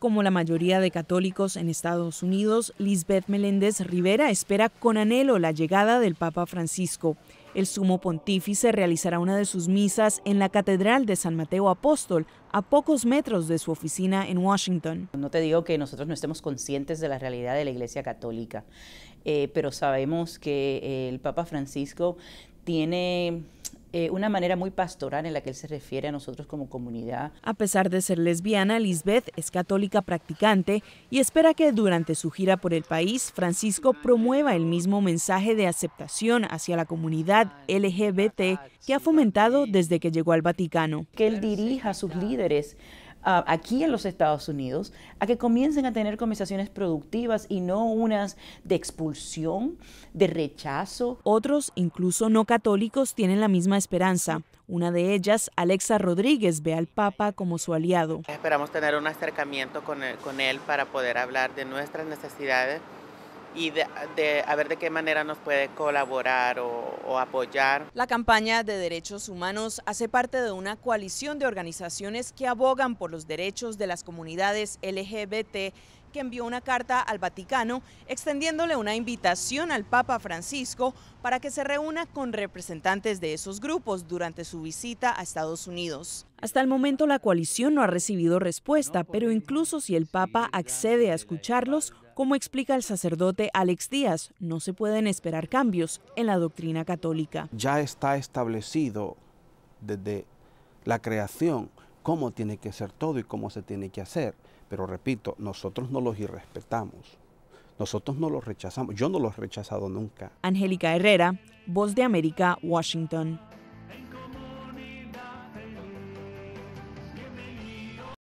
Como la mayoría de católicos en Estados Unidos, Lisbeth Meléndez Rivera espera con anhelo la llegada del Papa Francisco. El sumo pontífice realizará una de sus misas en la Catedral de San Mateo Apóstol, a pocos metros de su oficina en Washington. No te digo que nosotros no estemos conscientes de la realidad de la Iglesia Católica, eh, pero sabemos que el Papa Francisco tiene eh, una manera muy pastoral en la que él se refiere a nosotros como comunidad. A pesar de ser lesbiana, Lisbeth es católica practicante y espera que durante su gira por el país, Francisco promueva el mismo mensaje de aceptación hacia la comunidad LGBT que ha fomentado desde que llegó al Vaticano. Que él dirija a sus líderes aquí en los Estados Unidos a que comiencen a tener conversaciones productivas y no unas de expulsión, de rechazo. Otros, incluso no católicos, tienen la misma esperanza. Una de ellas, Alexa Rodríguez, ve al Papa como su aliado. Esperamos tener un acercamiento con él para poder hablar de nuestras necesidades y de, a ver de qué manera nos puede colaborar o, o, apoyar. La campaña de derechos humanos hace parte de una coalición de organizaciones que abogan por los derechos de las comunidades LGBT que envió una carta al Vaticano extendiéndole una invitación al Papa Francisco para que se reúna con representantes de esos grupos durante su visita a Estados Unidos. Hasta el momento la coalición no ha recibido respuesta, pero incluso si el Papa accede a escucharlos, como explica el sacerdote Alex Díaz, no se pueden esperar cambios en la doctrina católica. Ya está establecido desde la creación cómo tiene que ser todo y cómo se tiene que hacer. Pero repito, nosotros no los irrespetamos. Nosotros no los rechazamos. Yo no los he rechazado nunca. Angélica Herrera, Voz de América, Washington.